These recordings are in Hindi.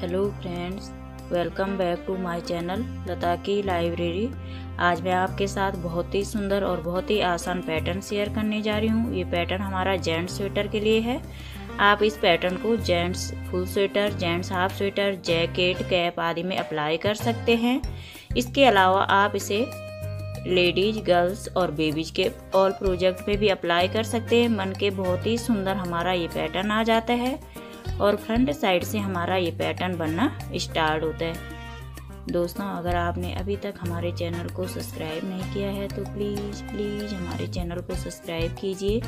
hello friends welcome back to my channel Lata की लाइब्रेरी आज मैं आपके साथ बहुत ही सुंदर और बहुत ही आसान पैटर्न शेयर करने जा रही हूँ ये पैटर्न हमारा जेंट्स स्वेटर के लिए है आप इस पैटर्न को gents full sweater gents half sweater jacket cap आदि में अप्लाई कर सकते हैं इसके अलावा आप इसे लेडीज गर्ल्स और बेबीज के ऑल प्रोजेक्ट में भी अप्लाई कर सकते हैं मन के बहुत ही सुंदर हमारा ये पैटर्न आ जाता है और फ्रंट साइड से हमारा ये पैटर्न बनना स्टार्ट होता है दोस्तों अगर आपने अभी तक हमारे चैनल को सब्सक्राइब नहीं किया है तो प्लीज़ प्लीज़ हमारे चैनल को सब्सक्राइब कीजिए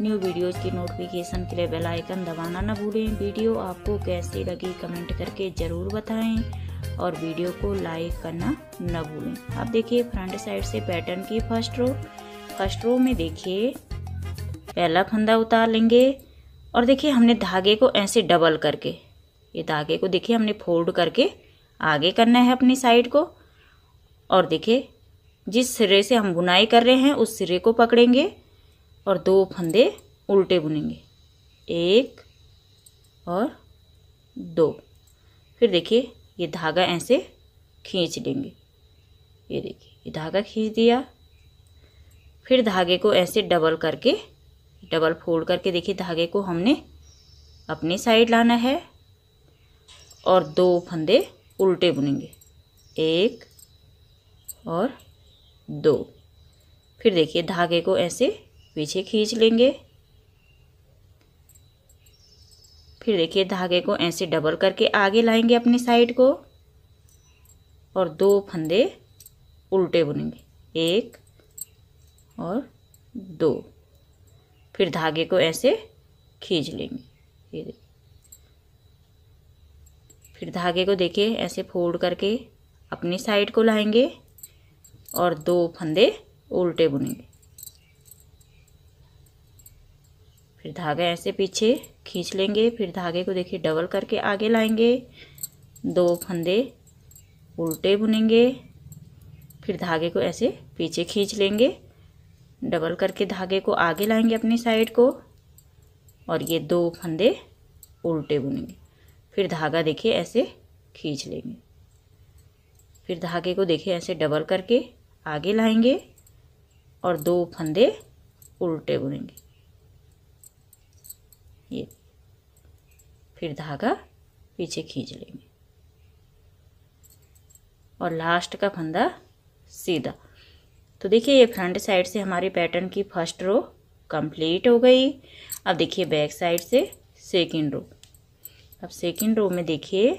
न्यू वीडियोस की नोटिफिकेशन के लिए बेल आइकन दबाना ना भूलें वीडियो आपको कैसी लगी कमेंट करके ज़रूर बताएं और वीडियो को लाइक करना ना भूलें अब देखिए फ्रंट साइड से पैटर्न की फर्स्ट रो फर्स्ट रो में देखिए पहला फंदा उतार लेंगे और देखिए हमने धागे को ऐसे डबल करके ये धागे को देखिए हमने फोल्ड करके आगे करना है अपनी साइड को और देखिए जिस सिरे से हम बुनाई कर रहे हैं उस सिरे को पकड़ेंगे और दो फंदे उल्टे बुनेंगे एक और दो फिर देखिए ये धागा ऐसे खींच लेंगे ये देखिए ये धागा खींच दिया फिर धागे को ऐसे डबल करके डबल फोल्ड करके देखिए धागे को हमने अपनी साइड लाना है और दो फंदे उल्टे बुनेंगे एक और दो फिर देखिए धागे को ऐसे पीछे खींच लेंगे फिर देखिए धागे को ऐसे डबल करके आगे लाएंगे अपनी साइड को और दो फंदे उल्टे बुनेंगे एक और दो फिर धागे को ऐसे खींच लेंगे ये फिर धागे को देखिए ऐसे फोल्ड करके अपनी साइड को लाएंगे और दो फंदे उल्टे बुनेंगे फिर धागा ऐसे पीछे खींच लेंगे फिर धागे को देखिए डबल करके आगे लाएंगे दो फंदे उल्टे बुनेंगे फिर धागे को ऐसे पीछे खींच लेंगे डबल करके धागे को आगे लाएंगे अपनी साइड को और ये दो फंदे उल्टे बुनेंगे फिर धागा देखिए ऐसे खींच लेंगे फिर धागे को देखिए ऐसे डबल करके आगे लाएंगे और दो फंदे उल्टे बुनेंगे ये फिर धागा पीछे खींच लेंगे और लास्ट का फंदा सीधा तो देखिए ये फ्रंट साइड से हमारे पैटर्न की फर्स्ट रो कंप्लीट हो गई अब देखिए बैक साइड से सेकंड रो अब सेकंड रो में देखिए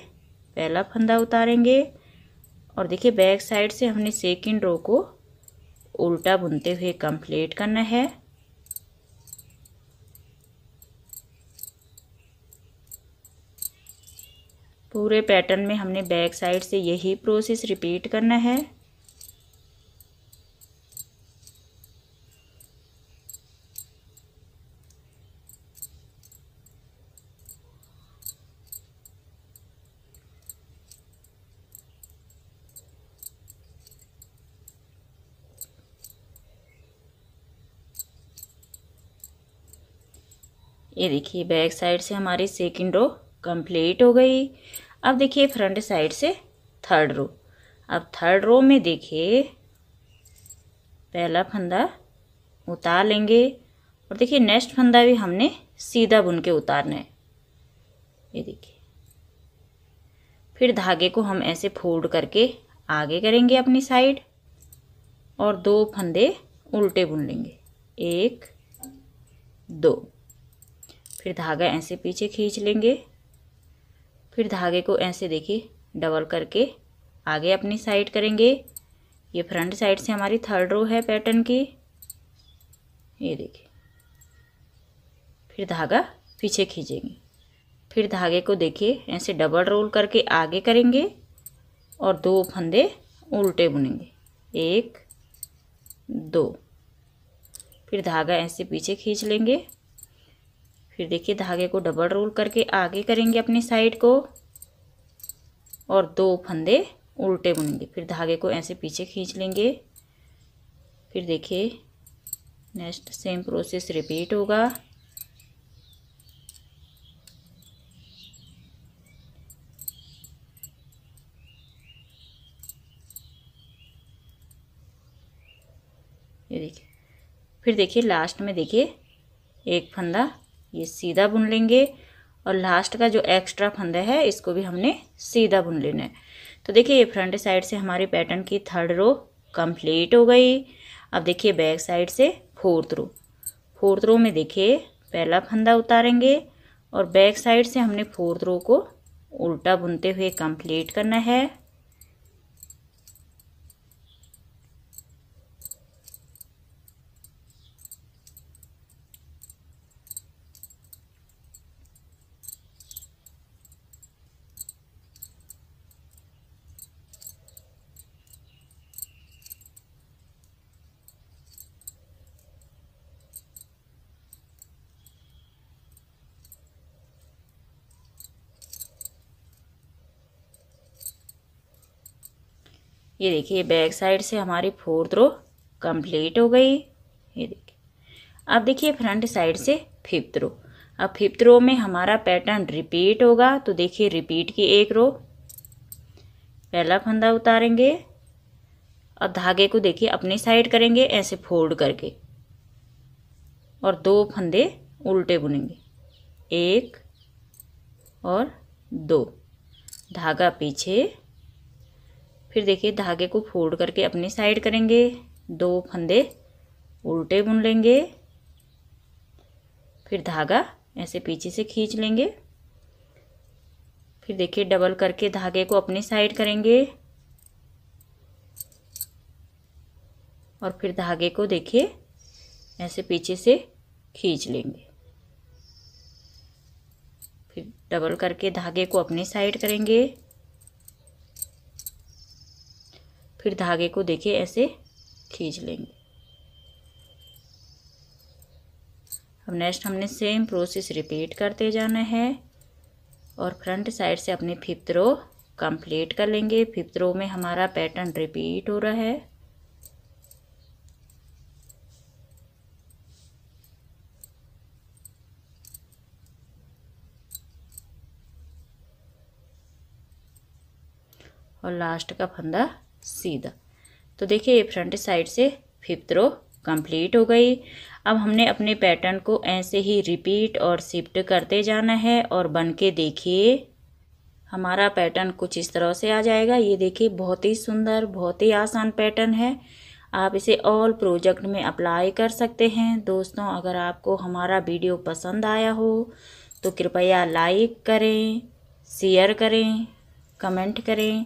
पहला फंदा उतारेंगे और देखिए बैक साइड से हमने सेकंड रो को उल्टा बुनते हुए कंप्लीट करना है पूरे पैटर्न में हमने बैक साइड से यही प्रोसेस रिपीट करना है ये देखिए बैक साइड से हमारी सेकेंड रो कंप्लीट हो गई अब देखिए फ्रंट साइड से थर्ड रो अब थर्ड रो में देखिए पहला फंदा उतार लेंगे और देखिए नेक्स्ट फंदा भी हमने सीधा बुन के उतारना है ये देखिए फिर धागे को हम ऐसे फोल्ड करके आगे करेंगे अपनी साइड और दो फंदे उल्टे बुन लेंगे एक दो फिर धागा ऐसे पीछे खींच लेंगे फिर धागे को ऐसे देखिए डबल करके आगे अपनी साइड करेंगे ये फ्रंट साइड से हमारी थर्ड रो है पैटर्न की ये देखिए फिर धागा पीछे खींचेंगे फिर धागे को देखिए ऐसे डबल रोल करके आगे करेंगे और दो फंदे उल्टे बुनेंगे एक दो फिर धागा ऐसे पीछे खींच लेंगे फिर देखिए धागे को डबल रोल करके आगे करेंगे अपनी साइड को और दो फंदे उल्टे बुनेंगे फिर धागे को ऐसे पीछे खींच लेंगे फिर देखिए नेक्स्ट सेम प्रोसेस रिपीट होगा ये देखिए फिर देखिए लास्ट में देखिए एक फंदा ये सीधा बुन लेंगे और लास्ट का जो एक्स्ट्रा फंदा है इसको भी हमने सीधा बुन लेना है तो देखिए ये फ्रंट साइड से हमारे पैटर्न की थर्ड रो कंप्लीट हो गई अब देखिए बैक साइड से फोर्थ रो फोर्थ रो में देखिए पहला फंदा उतारेंगे और बैक साइड से हमने फोर्थ रो को उल्टा बुनते हुए कंप्लीट करना है ये देखिए बैक साइड से हमारी फोर्थ रो कंप्लीट हो गई ये देखिए अब देखिए फ्रंट साइड से फिफ्थ रो अब फिफ्थ रो में हमारा पैटर्न रिपीट होगा तो देखिए रिपीट की एक रो पहला फंदा उतारेंगे अब धागे को देखिए अपनी साइड करेंगे ऐसे फोल्ड करके और दो फंदे उल्टे बुनेंगे एक और दो धागा पीछे फिर देखिए धागे को फोल्ड करके अपनी साइड करेंगे दो फंदे उल्टे बुन लेंगे फिर धागा ऐसे पीछे से खींच लेंगे फिर देखिए डबल करके धागे को अपनी साइड करेंगे और फिर धागे को देखिए ऐसे पीछे से खींच लेंगे फिर डबल करके धागे को अपनी साइड करेंगे फिर धागे को देखे ऐसे खींच लेंगे अब नेक्स्ट हमने सेम प्रोसेस रिपीट करते जाना है और फ्रंट साइड से अपने फिफ्थ रो कंप्लीट कर लेंगे फिफ्थ रो में हमारा पैटर्न रिपीट हो रहा है और लास्ट का फंदा सीधा तो देखिए ये फ्रंट साइड से फिफ्थ रो कंप्लीट हो गई अब हमने अपने पैटर्न को ऐसे ही रिपीट और शिफ्ट करते जाना है और बन के देखिए हमारा पैटर्न कुछ इस तरह से आ जाएगा ये देखिए बहुत ही सुंदर बहुत ही आसान पैटर्न है आप इसे ऑल प्रोजेक्ट में अप्लाई कर सकते हैं दोस्तों अगर आपको हमारा वीडियो पसंद आया हो तो कृपया लाइक करें शेयर करें कमेंट करें